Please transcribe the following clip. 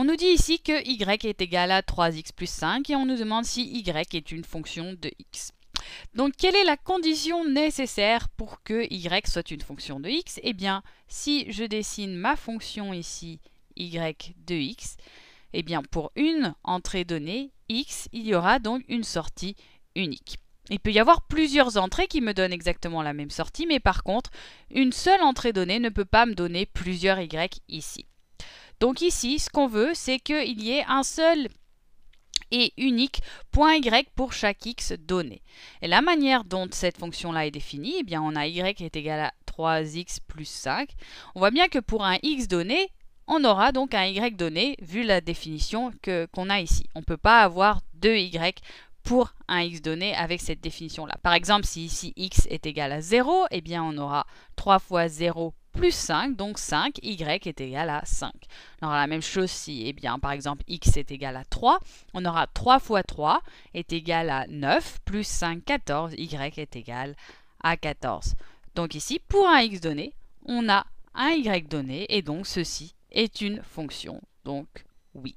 On nous dit ici que y est égal à 3x plus 5 et on nous demande si y est une fonction de x. Donc quelle est la condition nécessaire pour que y soit une fonction de x Eh bien, si je dessine ma fonction ici, y de x, eh bien pour une entrée donnée, x, il y aura donc une sortie unique. Il peut y avoir plusieurs entrées qui me donnent exactement la même sortie, mais par contre, une seule entrée donnée ne peut pas me donner plusieurs y ici. Donc ici, ce qu'on veut, c'est qu'il y ait un seul et unique point y pour chaque x donné. Et la manière dont cette fonction-là est définie, eh bien on a y est égal à 3x plus 5. On voit bien que pour un x donné, on aura donc un y donné, vu la définition qu'on a ici. On ne peut pas avoir deux y pour un x donné avec cette définition-là. Par exemple, si ici x est égal à 0, eh bien on aura 3 fois 0 plus 5, donc 5, y est égal à 5. On aura la même chose si, et eh bien, par exemple, x est égal à 3. On aura 3 fois 3 est égal à 9, plus 5, 14, y est égal à 14. Donc ici, pour un x donné, on a un y donné, et donc ceci est une fonction, donc oui.